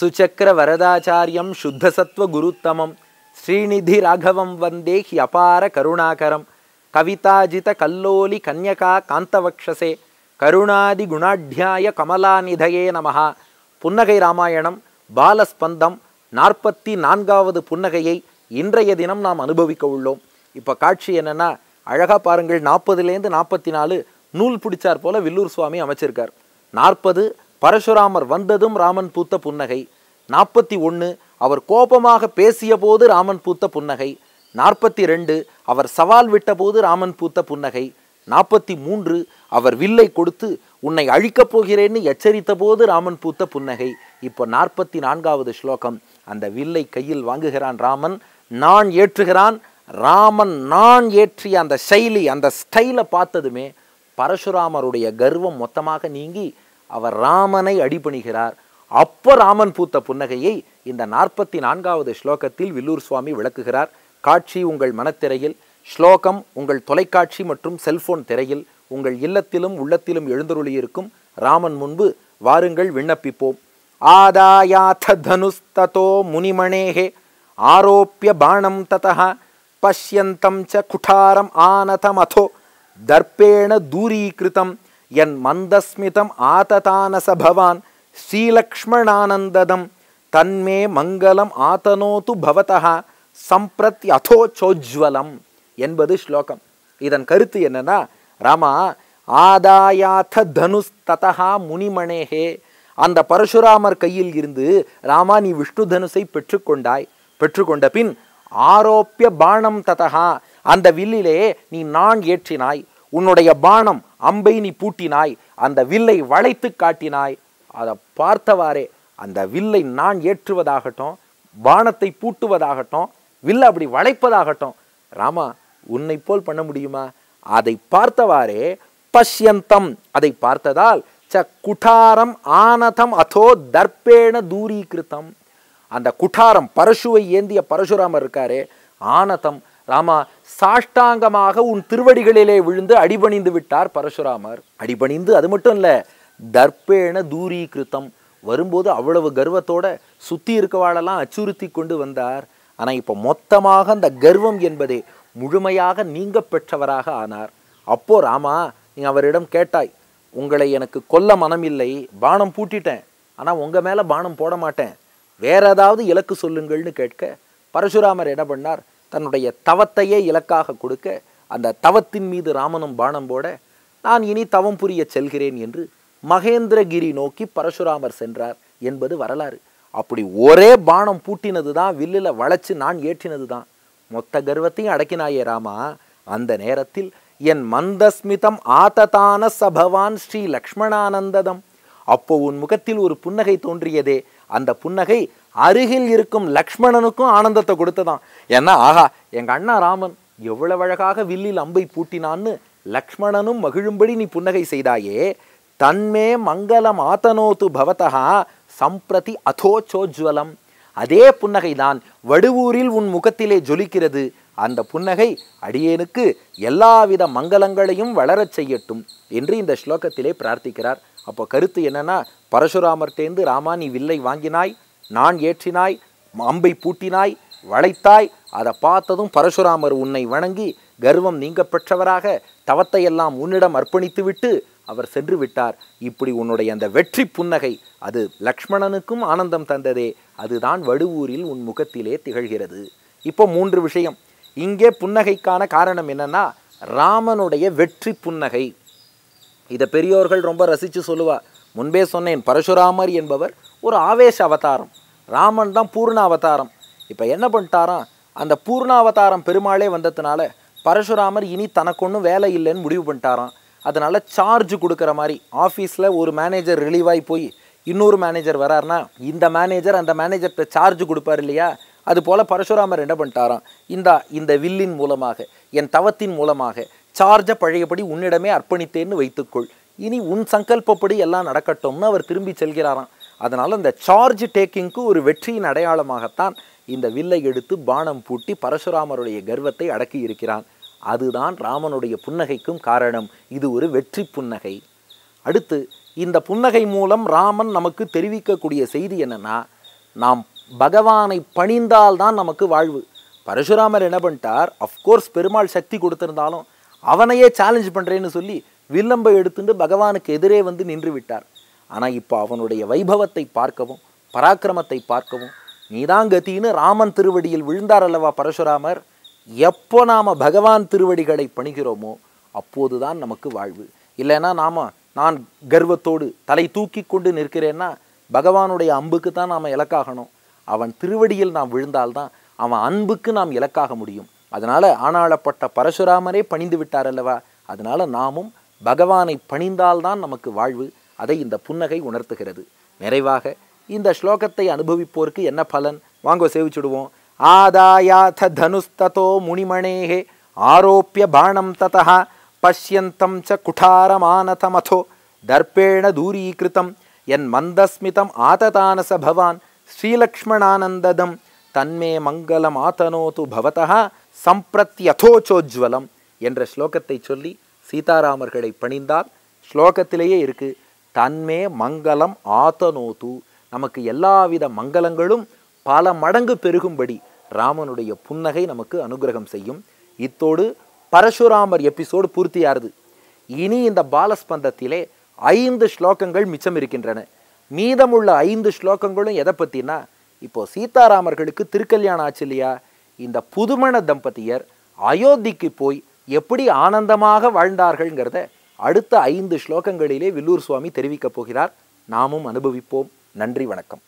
சுச்சக்கர வரதாச்சாரியம் சுத்தசத்வ குருத்தமம் ஸ்ரீநிதி ராகவம் வந்தே he அபார கருணாகரம் கவிதாஜித கல்லோலி கன்யகா காந்தவக்ஷசே கருணாதி குணாட்யாய கமலாநிதயே நமகா புன்னகை ராமாயணம் பாலஸ்பந்தம் நாற்பத்தி நான்காவது புன்னகையை இன்றைய தினம் நாம் அனுபவிக்க உள்ளோம் இப்போ காட்சி என்னென்னா அழகாக பாருங்கள் நாற்பதுலேருந்து நாற்பத்தி நாலு நூல் பிடிச்சார் போல வில்லூர் சுவாமி அமைச்சிருக்கார் நாற்பது பரசுராமர் வந்ததும் ராமன் பூத்த புன்னகை நாற்பத்தி ஒன்று அவர் கோபமாக பேசியபோது ராமன் பூத்த புன்னகை நாற்பத்தி ரெண்டு அவர் சவால் விட்டபோது ராமன் பூத்த புன்னகை நாற்பத்தி மூன்று அவர் வில்லை கொடுத்து உன்னை அழிக்கப் போகிறேன்னு எச்சரித்த போது ராமன் பூத்த புன்னகை இப்போ நாற்பத்தி நான்காவது ஸ்லோகம் அந்த வில்லை கையில் வாங்குகிறான் ராமன் நான் ஏற்றுகிறான் ராமன் நான் ஏற்றிய அந்த செயலி அந்த ஸ்டைலை பார்த்ததுமே பரசுராமருடைய கர்வம் மொத்தமாக நீங்கி அவர் ராமனை அடிபணிகிறார் அப்ப ராமன் பூத்த புன்னகையை இந்த நாற்பத்தி நான்காவது ஸ்லோகத்தில் வில்லூர் சுவாமி விளக்குகிறார் காட்சி உங்கள் மனத்திரையில் ஸ்லோகம் உங்கள் தொலைக்காட்சி மற்றும் செல்போன் திரையில் உங்கள் இல்லத்திலும் உள்ளத்திலும் எழுந்தருளியிருக்கும் ராமன் முன்பு வாருங்கள் விண்ணப்பிப்போம் ஆதாயாத தனுஸ்ததோ முனிமணேகே ஆரோப்பிய பாணம் ததா பஷ்யந்தம் ச குடாரம் ஆனதமதோ தர்ப்பேண தூரீகிருதம் என் மந்தஸ்மிதம் ஆததானச பவான் శ్రీలక్ష్మణానందదం తన్మే మంగళం ఆతనోతు பவதா சம்பிரத்தி அத்தோச்சோஜ்வலம் என்பது ஸ்லோகம் இதன் கருத்து என்னன்னா ராமா ஆதாயாத்த தனுஸ் ததா முனிமணேகே அந்த பரசுராமர் கையில் இருந்து ராமா நீ விஷ்ணு தனுசை பெற்றுக்கொண்டாய் பெற்றுக்கொண்ட பின் ஆரோப்பிய பாணம் ததஹா அந்த வில்லிலே நீ நான் ஏற்றினாய் உன்னுடைய பாணம் அம்பை நீ பூட்டினாய் அந்த வில்லை வளைத்து காட்டினாய் அதை பார்த்தவாறே அந்த வில்லை நான் ஏற்றுவதாகட்டும் வானத்தை பூட்டுவதாகட்டும் வில்லை அப்படி வளைப்பதாகட்டும் ராமா உன்னை போல் பண்ண முடியுமா அதை பார்த்தவாறே பஷ்யந்தம் அதை பார்த்ததால் ச குட்டாரம் ஆனதம் அதோ தர்ப்பேண தூரீகிருத்தம் அந்த குட்டாரம் பரசுவை ஏந்திய பரசுராமர் இருக்காரு ஆனதம் ராமா சாஷ்டாங்கமாக உன் திருவடிகளிலே விழுந்து அடிபணிந்து விட்டார் பரசுராமர் அடிபணிந்து அது மட்டும் இல்லை தர்ப்பேன தூரீகிருத்தம் வரும்போது அவ்வளவு கர்வத்தோட சுற்றி இருக்கவாளெல்லாம் அச்சுறுத்தி கொண்டு வந்தார் ஆனால் இப்போ மொத்தமாக அந்த கர்வம் என்பதே முழுமையாக நீங்க பெற்றவராக ஆனார் அப்போ ராமா நீ அவரிடம் கேட்டாய் உங்களை எனக்கு கொல்ல மனமில்லை பானம் பூட்டிட்டேன் ஆனால் உங்கள் மேலே பானம் போட மாட்டேன் வேற ஏதாவது இலக்கு சொல்லுங்கள்னு கேட்க பரசுராமர் என்ன பண்ணார் தன்னுடைய தவத்தையே இலக்காக கொடுக்க அந்த தவத்தின் மீது ராமனும் பானம் போட நான் இனி தவம் புரிய செல்கிறேன் என்று மகேந்திரகிரி நோக்கி பரசுராமர் சென்றார் என்பது வரலாறு அப்படி ஒரே பானம் பூட்டினது தான் வில்லில் வளைச்சு நான் ஏற்றினது தான் மொத்த கர்வத்தையும் அடக்கினாயே ராமா அந்த நேரத்தில் என் மந்தஸ்மிதம் ஆததான சபவான் ஸ்ரீ லக்ஷ்மணானந்ததம் அப்போ உன் முகத்தில் ஒரு புன்னகை தோன்றியதே அந்த புன்னகை அருகில் இருக்கும் லக்ஷ்மணனுக்கும் ஆனந்தத்தை கொடுத்ததாம் ஏன்னா ஆஹா எங்கள் அண்ணா ராமன் எவ்வளவு அழகாக வில்லில் அம்பை பூட்டினான்னு லக்ஷ்மணனும் மகிழும்படி நீ புன்னகை செய்தாயே தன்மே மங்களம் ஆத்தனோத்து பவதா சம்பிரதி அதோச்சோஜ்வலம் அதே புன்னகை தான் வடுவூரில் உன் முகத்திலே ஜொலிக்கிறது அந்த புன்னகை அடியேனுக்கு எல்லாவித மங்களங்களையும் வளரச் செய்யட்டும் என்று இந்த ஸ்லோகத்திலே பிரார்த்திக்கிறார் அப்போ கருத்து என்னன்னா பரசுராமர்டேந்து ராமா நீ வில்லை வாங்கினாய் நான் ஏற்றினாய் அம்பை பூட்டினாய் வளைத்தாய் அதை பார்த்ததும் பரசுராமர் உன்னை வணங்கி கர்வம் நீங்க பெற்றவராக தவத்தை எல்லாம் உன்னிடம் அர்ப்பணித்துவிட்டு அவர் சென்று விட்டார் இப்படி உன்னுடைய அந்த வெற்றி புன்னகை அது லக்ஷ்மணனுக்கும் ஆனந்தம் தந்ததே அதுதான் வடுவூரில் உன் முகத்திலே திகழ்கிறது இப்போ மூன்று விஷயம் இங்கே புன்னகைக்கான காரணம் என்னன்னா ராமனுடைய வெற்றி புன்னகை இதை பெரியோர்கள் ரொம்ப ரசித்து சொல்லுவா முன்பே சொன்னேன் பரசுராமர் என்பவர் ஒரு ஆவேச அவதாரம் ராமன் தான் பூர்ண அவதாரம் இப்போ என்ன பண்ணிட்டாராம் அந்த அவதாரம் பெருமாளே வந்ததுனால பரசுராமர் இனி தனக்கு ஒன்றும் வேலை இல்லைன்னு முடிவு பண்ணிட்டாராம் அதனால் சார்ஜ் கொடுக்குற மாதிரி ஆஃபீஸில் ஒரு மேனேஜர் ரிலீவாகி போய் இன்னொரு மேனேஜர் வரார்னா இந்த மேனேஜர் அந்த மேனேஜர்கிட்ட சார்ஜ் கொடுப்பார் இல்லையா அது போல் பரசுராமர் என்ன பண்ணிட்டாராம் இந்த இந்த வில்லின் மூலமாக என் தவத்தின் மூலமாக சார்ஜை பழையபடி உன்னிடமே அர்ப்பணித்தேன்னு வைத்துக்கொள் இனி உன் சங்கல்பப்படி எல்லாம் நடக்கட்டும்னு அவர் திரும்பி செல்கிறாராம் அதனால் அந்த சார்ஜ் டேக்கிங்க்கு ஒரு வெற்றியின் அடையாளமாகத்தான் இந்த வில்லை எடுத்து பானம் பூட்டி பரசுராமருடைய கர்வத்தை அடக்கி இருக்கிறான் அதுதான் ராமனுடைய புன்னகைக்கும் காரணம் இது ஒரு வெற்றி புன்னகை அடுத்து இந்த புன்னகை மூலம் ராமன் நமக்கு தெரிவிக்கக்கூடிய செய்தி என்னென்னா நாம் பகவானை பணிந்தால் தான் நமக்கு வாழ்வு பரசுராமர் என்ன பண்ணிட்டார் அஃப்கோர்ஸ் பெருமாள் சக்தி கொடுத்திருந்தாலும் அவனையே சேலஞ்ச் பண்ணுறேன்னு சொல்லி வில்லம்பை எடுத்துட்டு பகவானுக்கு எதிரே வந்து நின்று விட்டார் ஆனால் இப்போ அவனுடைய வைபவத்தை பார்க்கவும் பராக்கிரமத்தை பார்க்கவும் நீதாங்கத்தின்னு ராமன் திருவடியில் விழுந்தார் அல்லவா பரசுராமர் எப்போ நாம் பகவான் திருவடிகளை பணிகிறோமோ அப்போது தான் நமக்கு வாழ்வு இல்லைன்னா நாம் நான் கர்வத்தோடு தலை தூக்கி கொண்டு நிற்கிறேன்னா பகவானுடைய அம்புக்கு தான் நாம் இலக்காகணும் அவன் திருவடியில் நாம் விழுந்தால்தான் அவன் அன்புக்கு நாம் இலக்காக முடியும் அதனால் ஆனாளப்பட்ட பரசுராமரே பணிந்து விட்டார் அல்லவா அதனால் நாமும் பகவானை பணிந்தால்தான் நமக்கு வாழ்வு அதை இந்த புன்னகை உணர்த்துகிறது நிறைவாக இந்த ஸ்லோகத்தை அனுபவிப்போருக்கு என்ன பலன் வாங்க சேவிச்சுடுவோம் ఆదాయాథ முனிமணே ஆரோப்பிய பாணம் బాణం பசியந்தம் పశ్యంతం చ కుఠారమానథమథో దర్పేణ దూరీకృతం యన్మందస్మితం ఆతతానస భవాన్ ஸ்ரீலக்ஷ்மணானந்ததம் தன்மே மங்களமாத்தனோது பவதா சம்பிரத்யதோச்சோஜ்வலம் என்ற ஸ்லோகத்தை சொல்லி சீதாராமர்களை பணிந்தால் ஸ்லோகத்திலேயே இருக்கு தன்மே மங்களம் ஆத்தனோது நமக்கு எல்லாவித மங்களங்களும் பல மடங்கு பெருகும்படி ராமனுடைய புன்னகை நமக்கு அனுகிரகம் செய்யும் இத்தோடு பரசுராமர் எபிசோடு பூர்த்தியாருது இனி இந்த பாலஸ்பந்தத்திலே ஐந்து ஸ்லோகங்கள் மிச்சம் இருக்கின்றன மீதமுள்ள ஐந்து ஸ்லோகங்களும் எதை பற்றினா இப்போ சீதாராமர்களுக்கு திருக்கல்யாணம் ஆச்சு இல்லையா இந்த புதுமண தம்பதியர் அயோத்திக்கு போய் எப்படி ஆனந்தமாக வாழ்ந்தார்கள்ங்கிறத அடுத்த ஐந்து ஸ்லோகங்களிலே வில்லூர் சுவாமி தெரிவிக்கப் போகிறார் நாமும் அனுபவிப்போம் நன்றி வணக்கம்